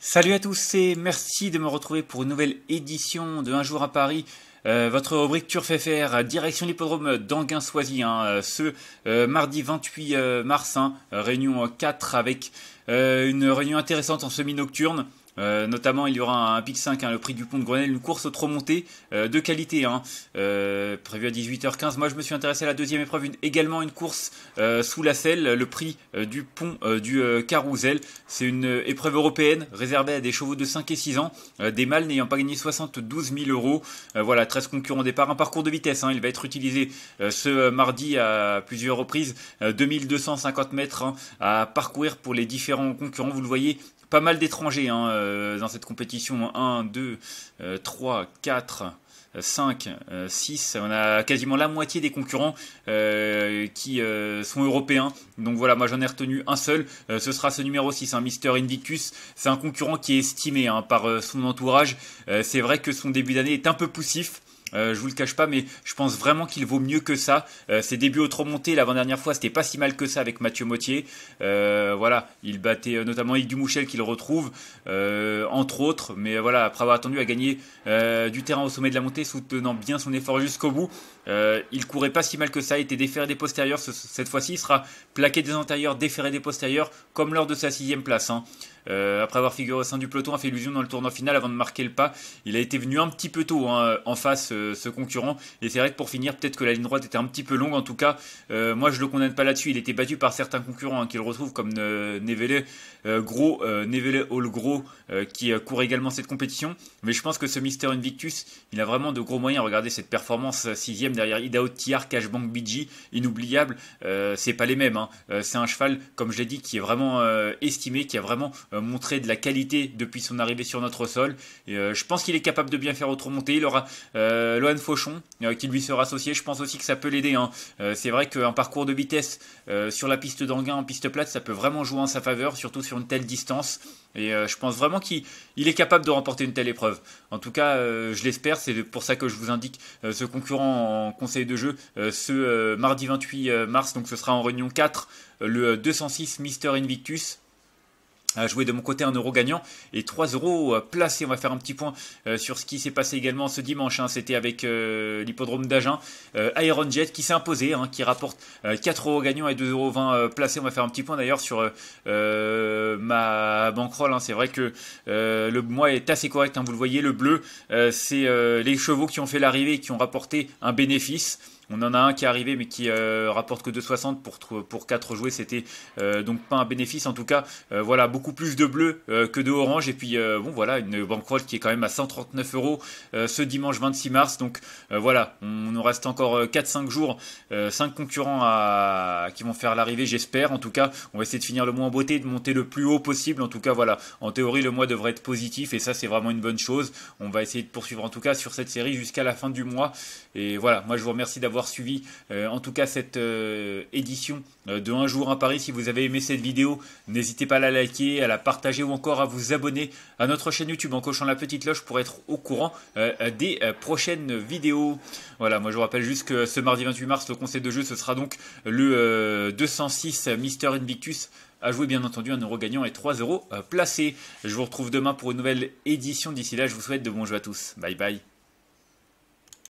Salut à tous et merci de me retrouver pour une nouvelle édition de Un jour à Paris. Euh, votre rubrique à direction l'hippodrome d'Anguin-Soisy, hein, euh, ce euh, mardi 28 mars, hein, réunion 4 avec une réunion intéressante en semi-nocturne. Euh, notamment, il y aura un, PIC 5, hein, le prix du pont de Grenelle, une course trop montée euh, de qualité, hein, euh, prévue à 18h15. Moi, je me suis intéressé à la deuxième épreuve, également une course sous la selle, le prix du pont du Carousel. C'est une épreuve européenne réservée à des chevaux de 5 et 6 ans, des mâles n'ayant pas gagné 72 000 euros. voilà, 13 concurrents au départ, un parcours de vitesse. Hein. il va être utilisé ce mardi à plusieurs reprises, 2250 mètres hein, à parcourir pour les différents concurrents. Vous le voyez, pas mal d'étrangers hein, euh, dans cette compétition. 1, 2, 3, 4, 5, 6, on a quasiment la moitié des concurrents euh, qui euh, sont européens. Donc voilà, moi j'en ai retenu un seul, ce sera ce numéro 6, un hein, Mister Invictus. C'est un concurrent qui est estimé hein, par son entourage. c'est vrai que son début d'année est un peu poussif. Euh, je vous le cache pas, mais je pense vraiment qu'il vaut mieux que ça. Euh, ses débuts au trop l'avant-dernière fois, c'était pas si mal que ça avec Mathieu Mottier. Euh, voilà, il battait euh, notamment Yves Dumouchel qu'il retrouve, entre autres. Mais voilà, après avoir attendu à gagner du terrain au sommet de la montée, soutenant bien son effort jusqu'au bout, il courait pas si mal que ça. Il était déféré des postérieurs. cette fois-ci, il sera plaqué des antérieurs, déféré des postérieurs, comme lors de sa sixième place. Hein. Euh, après avoir figuré au sein du peloton, a fait illusion dans le tournoi final avant de marquer le pas. Il a été venu un petit peu tôt hein, en face, euh, ce concurrent. Et c'est vrai que pour finir, peut-être que la ligne droite était un petit peu longue. En tout cas, euh, moi, je le condamne pas là-dessus. Il était battu par certains concurrents hein, qu'il retrouve, comme Nevele Gros, Nevele Holgro Gros, qui court également cette compétition. Mais je pense que ce Mister Invictus, il a vraiment de gros moyens. Regardez cette performance 6 sixième derrière Idaho Tiar, Cashbank BG, inoubliable. c'est pas les mêmes. Hein. c'est un cheval, comme je l'ai dit, qui est vraiment estimé, qui a vraiment euh, montrer de la qualité depuis son arrivée sur notre sol. Et, euh, je pense qu'il est capable de bien faire autre montée. Il aura euh, Lohan Fauchon qui lui sera associé. Je pense aussi que ça peut l'aider. Hein. c'est vrai qu'un parcours de vitesse sur la piste d'Anguin en piste plate, ça peut vraiment jouer en sa faveur, surtout sur une telle distance. Et je pense vraiment qu'il est capable de remporter une telle épreuve. En tout cas, je l'espère. C'est pour ça que je vous indique ce concurrent en conseil de jeu ce mardi 28 mars. Donc ce sera en réunion 4, le 206 Mister Invictus. Jouer de mon côté un euro gagnant et 3 euros placés. On va faire un petit point euh, sur ce qui s'est passé également ce dimanche. Hein. C'était avec euh, l'hippodrome d'Agen, euh, Iron Jet qui s'est imposé, hein, qui rapporte 4 euros gagnants et 2,20 euros placés. On va faire un petit point d'ailleurs sur ma bankroll. Hein. C'est vrai que le mois est assez correct. vous le voyez, le bleu, c'est les chevaux qui ont fait l'arrivée et qui ont rapporté un bénéfice. On en a un qui est arrivé mais qui euh, rapporte que 2,60 pour, pour 4 jouets, C'était euh, donc pas un bénéfice en tout cas. Euh, voilà, beaucoup plus de bleu que de orange. Et puis bon voilà, une bankroll qui est quand même à 139 euros ce dimanche 26 mars. Donc voilà, on, nous reste encore 4-5 jours, 5 concurrents à, qui vont faire l'arrivée, j'espère. En tout cas, on va essayer de finir le mois en beauté, de monter le plus haut possible. En tout cas, voilà, en théorie, le mois devrait être positif et ça, c'est vraiment une bonne chose. On va essayer de poursuivre en tout cas sur cette série jusqu'à la fin du mois. Et voilà, moi je vous remercie d'avoir suivi euh, en tout cas cette euh, édition euh, de Un jour à Paris. Si vous avez aimé cette vidéo, n'hésitez pas à la liker, à la partager ou encore à vous abonner à notre chaîne YouTube en cochant la petite cloche pour être au courant des prochaines vidéos. Voilà, moi je vous rappelle juste que ce mardi 28 mars, le conseil de jeu, ce sera donc le 206 Mister Invictus à jouer bien entendu un euro gagnant et 3 euros placés. Je vous retrouve demain pour une nouvelle édition. D'ici là, je vous souhaite de bons jeux à tous. Bye bye.